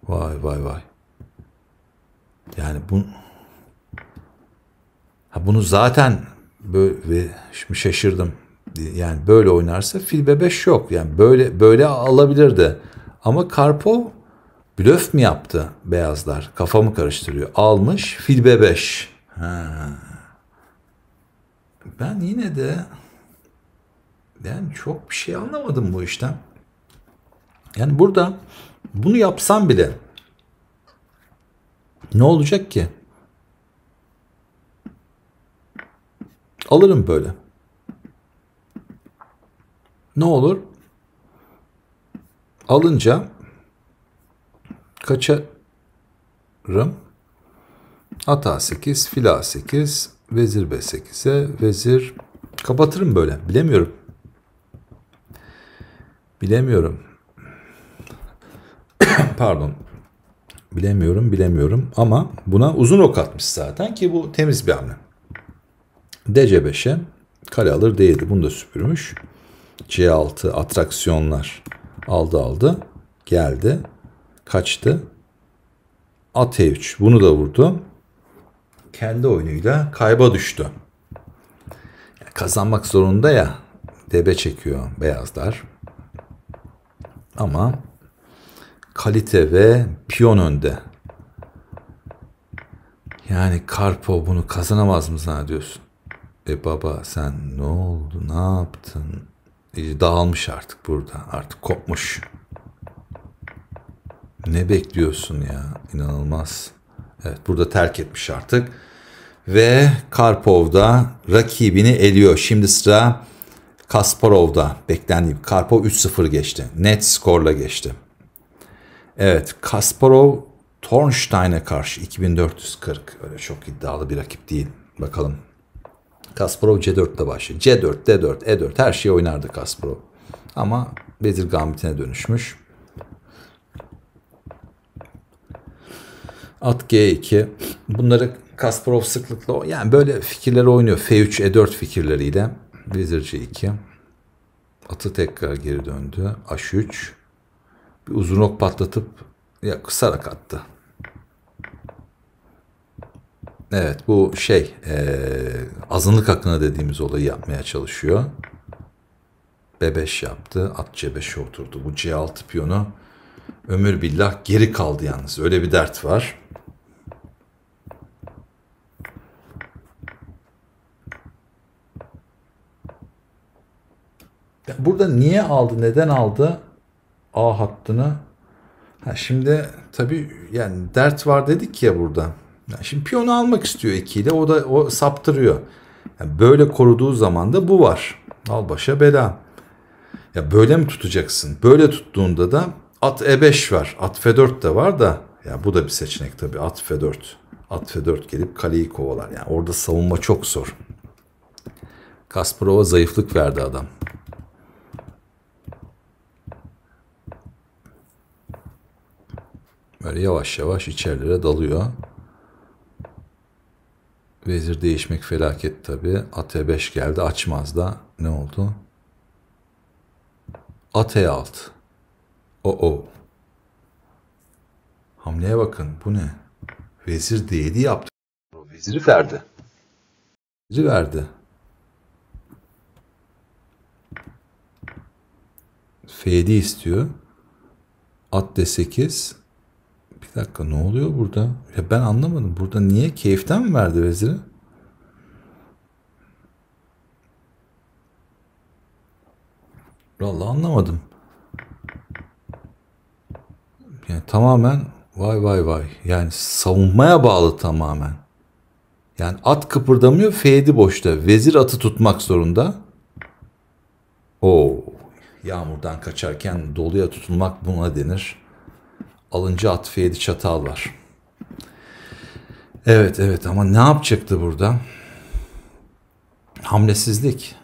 [SPEAKER 1] Vay vay vay. Yani bu ha bunu zaten böyle şimdi şaşırdım. Yani böyle oynarsa fil ve 5 yok. Yani böyle böyle alabilirdi. Ama Karpov Blöf mü yaptı beyazlar? Kafamı karıştırıyor. Almış fil bebeş. Ha. Ben yine de ben çok bir şey anlamadım bu işten. Yani burada bunu yapsam bile ne olacak ki? Alırım böyle. Ne olur? Alınca kaçarım? At A8, fil A8, vezir B8'e, vezir kapatırım böyle. Bilemiyorum. Bilemiyorum. Pardon. Bilemiyorum, bilemiyorum ama buna uzun ok atmış zaten ki bu temiz bir hamle. DC5'e kale alır değildi. Bunu da süpürmüş. C6 atraksiyonlar aldı aldı. Geldi kaçtı? At E3 bunu da vurdu. Kendi oyunuyla kayba düştü. kazanmak zorunda ya. Debe çekiyor beyazlar. Ama kalite ve piyon önde. Yani Karpo bunu kazanamaz mı zannediyorsun? E baba sen ne oldu ne yaptın? E, dağılmış artık burada artık kopmuş. Ne bekliyorsun ya? İnanılmaz. Evet burada terk etmiş artık. Ve Karpov da rakibini eliyor. Şimdi sıra Kasparov'da beklendiğim. Karpov 3-0 geçti. Net skorla geçti. Evet Kasparov Tornstein'e karşı 2440. Öyle çok iddialı bir rakip değil. Bakalım. Kasparov C4'te başlıyor. C4, D4, E4 her şeyi oynardı Kasparov. Ama Bedir Gambit'ine dönüşmüş. at G2 bunları Kasparov sıklıkla yani böyle fikirleri oynuyor. F3 E4 fikirleriyle vezir C2 atı tekrar geri döndü. H3 bir uzun ok patlatıp ya kısarak attı. Evet bu şey e, azınlık hakkında dediğimiz olayı yapmaya çalışıyor. B5 yaptı. At C5'e oturdu. Bu C6 piyonu ömür billah geri kaldı yalnız. Öyle bir dert var. Burada niye aldı, neden aldı A hattını? Ha şimdi tabii yani dert var dedik ya burada. Yani şimdi piyonu almak istiyor ekiyle. O da o saptırıyor. Yani böyle koruduğu zaman da bu var. Al başa bela. Ya böyle mi tutacaksın? Böyle tuttuğunda da at E5 var. At F4 de var da ya bu da bir seçenek tabii. At F4. At F4 gelip kaleyi kovalar. Yani orada savunma çok zor. Kasparov'a zayıflık verdi adam. Böyle yavaş yavaş içerilere dalıyor. Vezir değişmek felaket tabi. Ate 5 geldi açmaz da ne oldu? Ate 6. O o. Hamleye bakın bu ne? Vezir D7 yaptı. Veziri verdi. Veziri verdi. F7 istiyor. At D8. Bir dakika ne oluyor burada? Ya ben anlamadım. Burada niye keyiften mi verdi veziri? Vallahi anlamadım. Yani tamamen vay vay vay. Yani savunmaya bağlı tamamen. Yani at kıpırdamıyor, feydi boşta. Vezir atı tutmak zorunda. Oo, yağmurdan kaçarken doluya tutulmak buna denir. Alıncı atfiyeli çatal var. Evet evet ama ne yapacaktı burada? Hamlesizlik.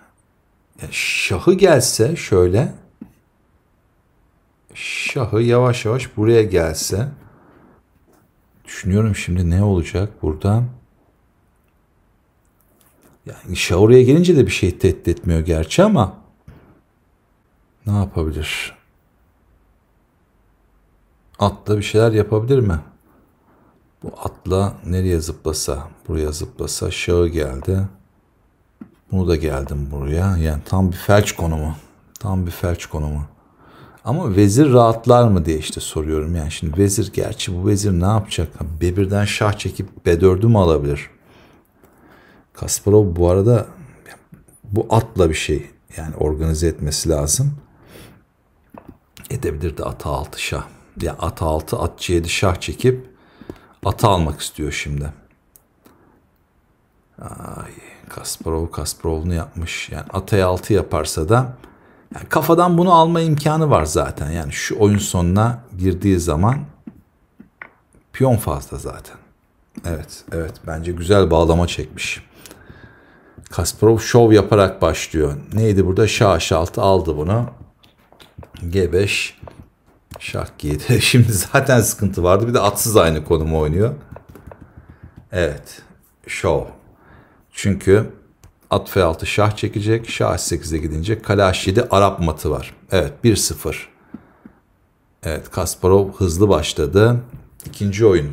[SPEAKER 1] şahı gelse şöyle şahı yavaş yavaş buraya gelse düşünüyorum şimdi ne olacak burada? Yani şah oraya gelince de bir şey tehdit etmiyor gerçi ama ne yapabilir? atla bir şeyler yapabilir mi? Bu atla nereye zıplasa? Buraya zıplasa şahı geldi. Bunu da geldim buraya. Yani tam bir felç konumu. Tam bir felç konumu. Ama vezir rahatlar mı diye işte soruyorum. Yani şimdi vezir gerçi bu vezir ne yapacak? Bebirden şah çekip B4'ü mü alabilir? Kasparov bu arada bu atla bir şey yani organize etmesi lazım. Edebilir de ata altı şah yani at 6, at c7 şah çekip atı almak istiyor şimdi. Ay, Kasparov Kasparov'unu yapmış. Yani atay 6 yaparsa da yani kafadan bunu alma imkanı var zaten. Yani şu oyun sonuna girdiği zaman piyon fazla zaten. Evet, evet. Bence güzel bağlama çekmiş. Kasparov şov yaparak başlıyor. Neydi burada? Şah h6 aldı bunu. G5 Şakkiye'de şimdi zaten sıkıntı vardı. Bir de atsız aynı konumu oynuyor. Evet. Show. Çünkü at f6 şah çekecek. Şah h8'e gidince kale h7 Arap matı var. Evet 1-0. Evet Kasparov hızlı başladı. İkinci oyun.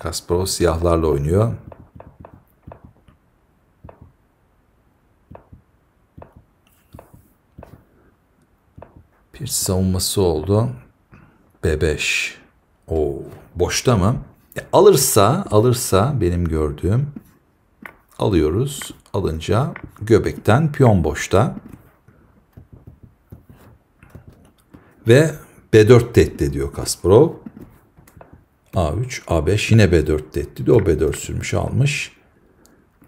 [SPEAKER 1] Kasparov siyahlarla oynuyor. Bir savunması oldu. B5. o boşta mı? E, alırsa, alırsa benim gördüğüm alıyoruz. Alınca göbekten piyon boşta. Ve B4 tehdit ediyor Kasparov. A3, A5 yine B4 tehdit ediyor. O B4 sürmüş almış.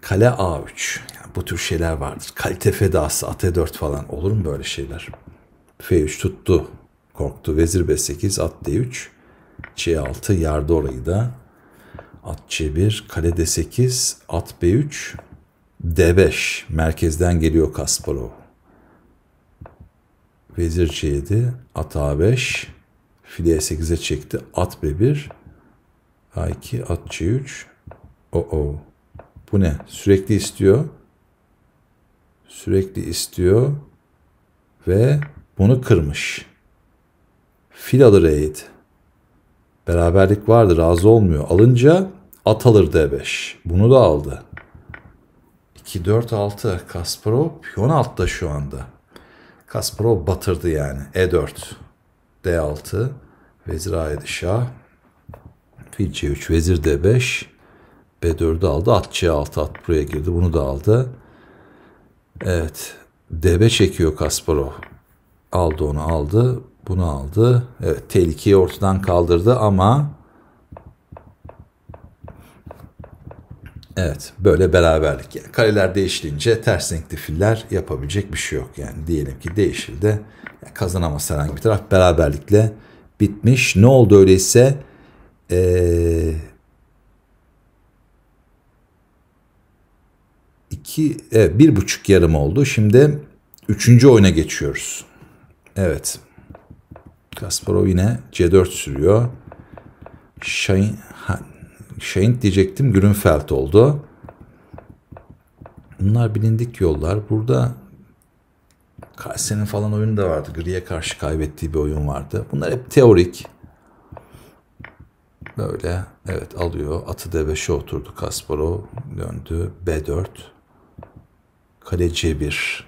[SPEAKER 1] Kale A3. Yani bu tür şeyler vardır. Kalite fedası, AT4 falan olur mu böyle şeyler? F3 tuttu. Korktu. Vezir B8, at D3. C6 yardı orayı da. At C1, kale D8, at B3, D5. Merkezden geliyor Kasparov. Vezir C7, at A5, file E8'e çekti. At B1, A2, at C3. O o. Bu ne? Sürekli istiyor. Sürekli istiyor ve bunu kırmış. Fil alır eğit. Beraberlik vardı razı olmuyor. Alınca at alır d5. Bunu da aldı. 2, 4, 6. Kasparov piyon altta şu anda. Kasparov batırdı yani. E4, D6, Vezir A7 Şah, Fil C3, Vezir D5, B4'ü aldı. At C6, at buraya girdi. Bunu da aldı. Evet. DB çekiyor Kasparov. Aldı onu aldı. Bunu aldı. Evet tehlikeyi ortadan kaldırdı ama Evet böyle beraberlik. Yani kaleler değişilince ters renkli filler yapabilecek bir şey yok. Yani diyelim ki değişildi. Yani kazanamaz herhangi bir taraf beraberlikle bitmiş. Ne oldu öyleyse? Ee, iki, evet, bir buçuk yarım oldu. Şimdi üçüncü oyuna geçiyoruz. Evet. Kasparov yine C4 sürüyor. Şahin, ha, Şahin diyecektim Grünfeld oldu. Bunlar bilindik yollar. Burada Kayseri'nin falan oyunu da vardı. Gri'ye karşı kaybettiği bir oyun vardı. Bunlar hep teorik. Böyle evet alıyor. Atı D5'e oturdu Kasparov. Döndü. B4. Kale C1.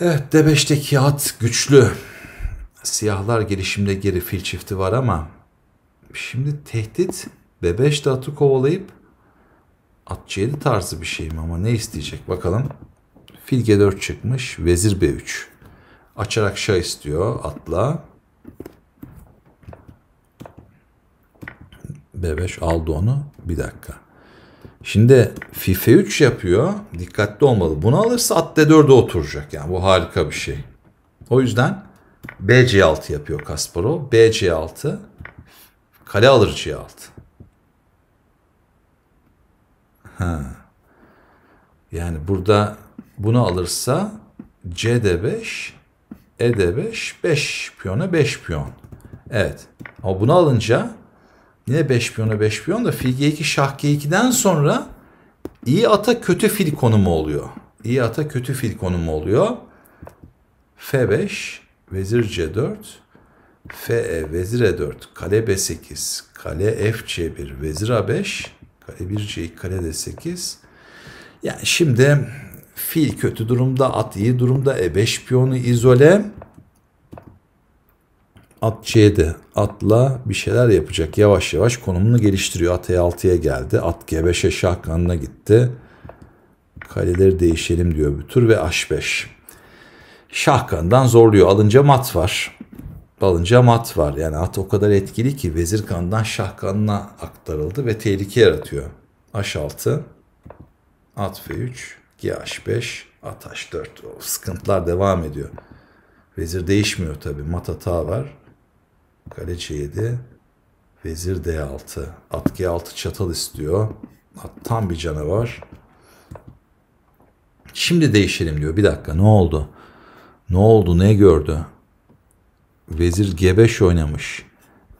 [SPEAKER 1] Evet 5teki at güçlü. Siyahlar gelişimde geri fil çifti var ama şimdi tehdit b Bebeş'te atı kovalayıp atçı yedi tarzı bir şey mi ama ne isteyecek bakalım. Fil G4 çıkmış. Vezir B3. Açarak şah şey istiyor atla. B5 aldı onu. Bir dakika. Şimdi FIFA 3 yapıyor. Dikkatli olmalı. Bunu alırsa at D4'e oturacak. Yani bu harika bir şey. O yüzden BC6 yapıyor Kasparov. BC6 kale alır C6. Ha. Yani burada bunu alırsa CD5 ED5 5 piyona 5 piyon. Evet. Ama bunu alınca Yine 5 piyona 5 piyon da fil g2 şah g2'den sonra iyi ata kötü fil konumu oluyor. İyi ata kötü fil konumu oluyor. f5 vezir c4 fe vezir e4 kale b8 kale f 1 vezir a5 kale 1 c2 kale d8 yani şimdi fil kötü durumda at iyi durumda e5 piyonu izole At C'de atla bir şeyler yapacak. Yavaş yavaş konumunu geliştiriyor. At E6'ya geldi. At G5'e şah kanına gitti. Kaleleri değişelim diyor bir tur ve H5. Şah kanından zorluyor. Alınca mat var. Alınca mat var. Yani at o kadar etkili ki vezir kanından şah kanına aktarıldı ve tehlike yaratıyor. H6, at F3, G GH5, at H4. O sıkıntılar devam ediyor. Vezir değişmiyor tabi. Mat hata var. Kale C7. Vezir D6. At G6 çatal istiyor. At tam bir canavar. Şimdi değişelim diyor. Bir dakika ne oldu? Ne oldu? Ne gördü? Vezir G5 oynamış.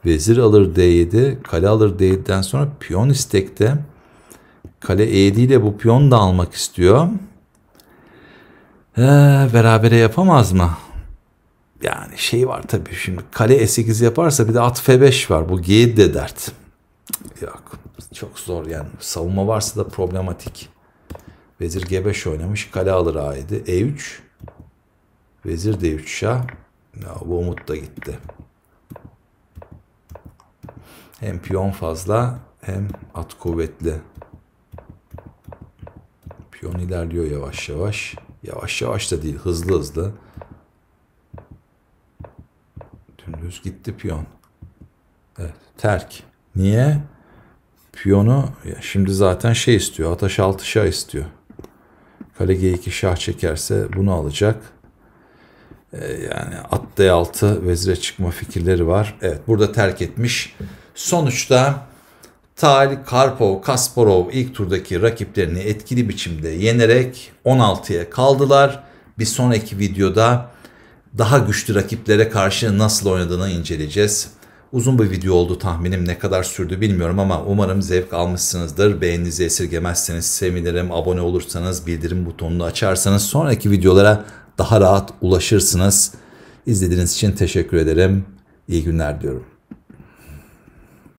[SPEAKER 1] Vezir alır D7. Kale alır D7'den sonra piyon istekte. Kale E7 ile bu piyon da almak istiyor. Ee, berabere yapamaz mı? yani şey var tabii şimdi kale E8 yaparsa bir de at F5 var. Bu G de dert. Yok çok zor yani savunma varsa da problematik. Vezir G5 oynamış kale alır aydı E3 Vezir D3 şah. Ya bu umut da gitti. Hem piyon fazla hem at kuvvetli. Piyon ilerliyor yavaş yavaş. Yavaş yavaş da değil hızlı hızlı. Dümdüz gitti piyon. Evet, terk. Niye? Piyonu şimdi zaten şey istiyor. Ataş altı şah istiyor. Kale G2 şah çekerse bunu alacak. Ee, yani at D6 vezire çıkma fikirleri var. Evet burada terk etmiş. Sonuçta Tal, Karpov, Kasparov ilk turdaki rakiplerini etkili biçimde yenerek 16'ya kaldılar. Bir sonraki videoda daha güçlü rakiplere karşı nasıl oynadığını inceleyeceğiz. Uzun bir video oldu tahminim ne kadar sürdü bilmiyorum ama umarım zevk almışsınızdır. Beğeninizi esirgemezseniz sevinirim. Abone olursanız bildirim butonunu açarsanız sonraki videolara daha rahat ulaşırsınız. İzlediğiniz için teşekkür ederim. İyi günler diyorum.